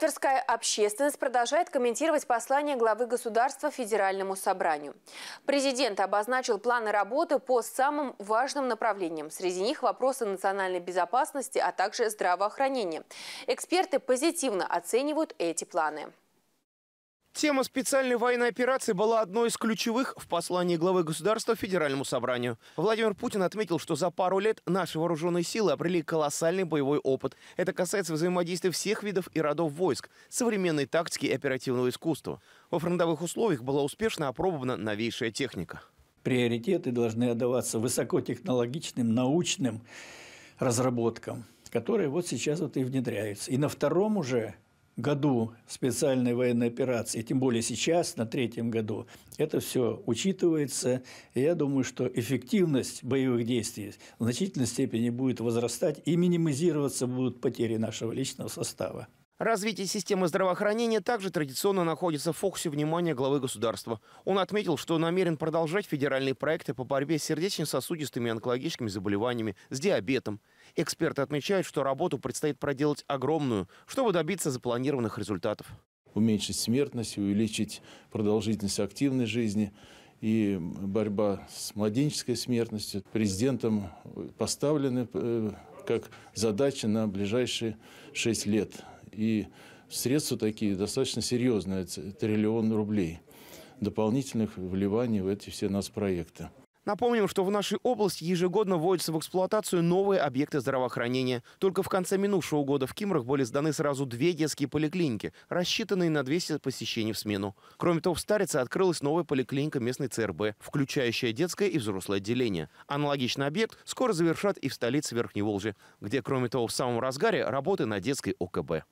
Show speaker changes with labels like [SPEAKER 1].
[SPEAKER 1] Тверская общественность продолжает комментировать послание главы государства Федеральному собранию. Президент обозначил планы работы по самым важным направлениям. Среди них вопросы национальной безопасности, а также здравоохранения. Эксперты позитивно оценивают эти планы.
[SPEAKER 2] Тема специальной военной операции была одной из ключевых в послании главы государства Федеральному собранию. Владимир Путин отметил, что за пару лет наши вооруженные силы обрели колоссальный боевой опыт. Это касается взаимодействия всех видов и родов войск, современной тактики и оперативного искусства. Во фронтовых условиях была успешно опробована новейшая техника.
[SPEAKER 3] Приоритеты должны отдаваться высокотехнологичным, научным разработкам, которые вот сейчас вот и внедряются. И на втором уже году специальной военной операции, тем более сейчас, на третьем году, это все учитывается. И я думаю, что эффективность боевых действий в значительной степени будет возрастать и минимизироваться будут потери нашего личного состава.
[SPEAKER 2] Развитие системы здравоохранения также традиционно находится в фокусе внимания главы государства. Он отметил, что намерен продолжать федеральные проекты по борьбе с сердечно-сосудистыми и онкологическими заболеваниями, с диабетом. Эксперты отмечают, что работу предстоит проделать огромную, чтобы добиться запланированных
[SPEAKER 4] результатов. Уменьшить смертность, увеличить продолжительность активной жизни и борьба с младенческой смертностью президентом поставлены э, как задача на ближайшие шесть лет. И средства такие достаточно серьезные, триллион рублей дополнительных вливаний в эти все нас проекты.
[SPEAKER 2] Напомним, что в нашей области ежегодно вводятся в эксплуатацию новые объекты здравоохранения. Только в конце минувшего года в Кимрах были сданы сразу две детские поликлиники, рассчитанные на 200 посещений в смену. Кроме того, в Старице открылась новая поликлиника местной ЦРБ, включающая детское и взрослое отделение. Аналогичный объект скоро завершат и в столице Верхней Волжи, где, кроме того, в самом разгаре работы на детской ОКБ.